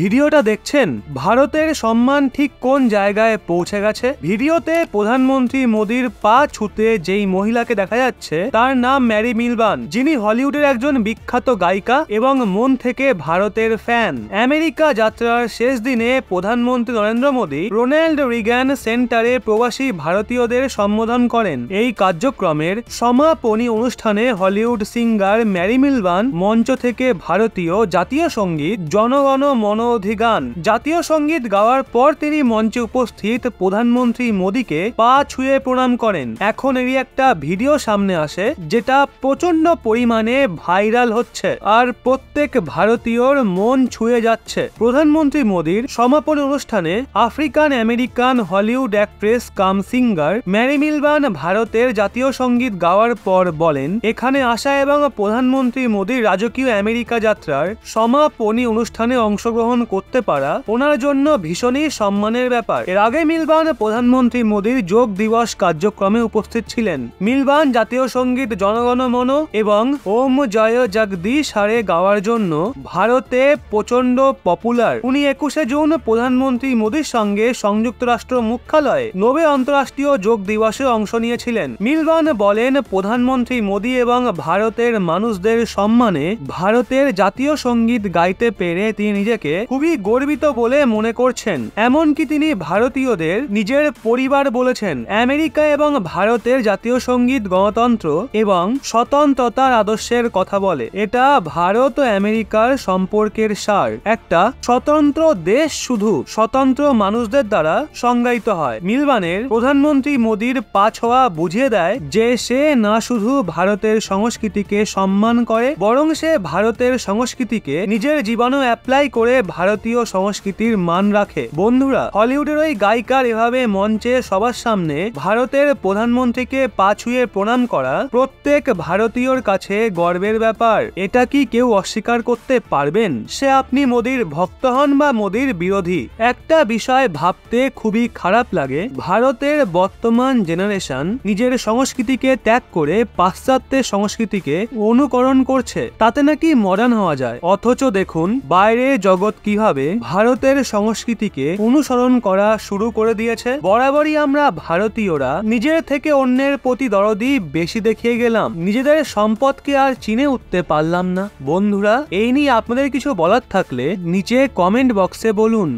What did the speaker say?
ভিডিওটা দেখছেন ভারতের সম্মান ঠিক কোন জায়গায় পৌঁছে গেছে ভিডিওতে প্রধানমন্ত্রী মোদীর পা ছুতে যেই মহিলাকে দেখা যাচ্ছে তার নাম ম্যারি মিলবান যিনি হলিউডের একজন বিখ্যাত গায়িকা এবং মন থেকে ভারতের ফ্যান আমেরিকা যাত্রার শেষ দিনে প্রধানমন্ত্রী নরেন্দ্র মোদী রোনাল্ড রিগ্যান সেন্টারে প্রবাসী ভারতীয়দের সম্বোধন করেন এই কার্যক্রমের সমাপনী অনুষ্ঠানে হলিউড সিঙ্গার ম্যারি মিলবান মঞ্চ থেকে ভারতীয় জাতীয় সঙ্গীত জনগণ মন জনঅধিগান জাতীয় সঙ্গীত গাওয়ার পর তিনি মঞ্চে উপস্থিত প্রধানমন্ত্রী মোদীকে পা ছুঁয়ে প্রণাম করেন এখন এরই একটা ভিডিও সামনে আসে যেটা প্রচন্ড পরিমাণে ভাইরাল হচ্ছে আর প্রত্যেক ভারতীয়র মন ছুঁয়ে যাচ্ছে প্রধানমন্ত্রী মোদীর সমাপন অনুষ্ঠানে African American Hollywood actress cum singer Mary Millben ভারতের জাতীয় সঙ্গীত গাওয়ার পর বলেন এখানে আসা এবং প্রধানমন্ত্রী মোদীর রাজকীয় আমেরিকা যাত্রার সমাপনী অনুষ্ঠানে অংশগ্রহণ গ্রহণ করতে পারা ওনার জন্য ভীষণই সম্মানের ব্যাপার এর আগে মিলবান প্রধানমন্ত্রী মোদীর যোগ দিবস কার্যক্রমে উপস্থিত ছিলেন মিলবান জাতীয় সঙ্গীত জনগণ মন এবং ওম জয় জগদীশ হারে গাওয়ার জন্য ভারতে প্রচন্ড পপুলার উনি একুশে জুন প্রধানমন্ত্রী মোদীর সঙ্গে সংযুক্ত রাষ্ট্র মুখ্যালয়ে নবে আন্তঃরাষ্ট্রীয় যোগ দিবসে অংশ নিয়েছিলেন মিলবান বলেন প্রধানমন্ত্রী মোদী এবং ভারতের মানুষদের সম্মানে ভারতের জাতীয় সঙ্গীত গাইতে পেরে তিনি নিজেকে নিজেকে খুবই গর্বিত বলে মনে করছেন এমনকি তিনি ভারতীয়দের নিজের পরিবার বলেছেন আমেরিকা এবং ভারতের জাতীয় সঙ্গীত গণতন্ত্র এবং স্বতন্ত্রতার আদর্শের কথা বলে এটা ভারত ও আমেরিকার সম্পর্কের সার একটা স্বতন্ত্র দেশ শুধু স্বতন্ত্র মানুষদের দ্বারা সংজ্ঞায়িত হয় মিলবানের প্রধানমন্ত্রী মোদীর পাঁচ হওয়া বুঝিয়ে দেয় যে সে না শুধু ভারতের সংস্কৃতিকে সম্মান করে বরং সে ভারতের সংস্কৃতিকে নিজের জীবনেও অ্যাপ্লাই করে ভারতীয় সংস্কৃতির মান রাখে বন্ধুরা হলিউডের ওই গায়িকার এভাবে মঞ্চে সবার সামনে ভারতের প্রধানমন্ত্রীকে পা ছুঁয়ে প্রণাম করা প্রত্যেক ভারতীয়র কাছে গর্বের ব্যাপার এটা কি কেউ অস্বীকার করতে পারবেন সে আপনি মোদীর ভক্ত হন বা মোদীর বিরোধী একটা বিষয় ভাবতে খুবই খারাপ লাগে ভারতের বর্তমান জেনারেশন নিজের সংস্কৃতিকে ত্যাগ করে পাশ্চাত্যের সংস্কৃতিকে অনুকরণ করছে তাতে নাকি মডার্ন হওয়া যায় অথচ দেখুন বাইরে জগৎ ভারত কিভাবে ভারতের সংস্কৃতিকে অনুসরণ করা শুরু করে দিয়েছে বরাবরই আমরা ভারতীয়রা নিজের থেকে অন্যের প্রতি দরদি বেশি দেখিয়ে গেলাম নিজেদের সম্পদকে আর চিনে উঠতে পারলাম না বন্ধুরা এই নিয়ে আপনাদের কিছু বলার থাকলে নিচে কমেন্ট বক্সে বলুন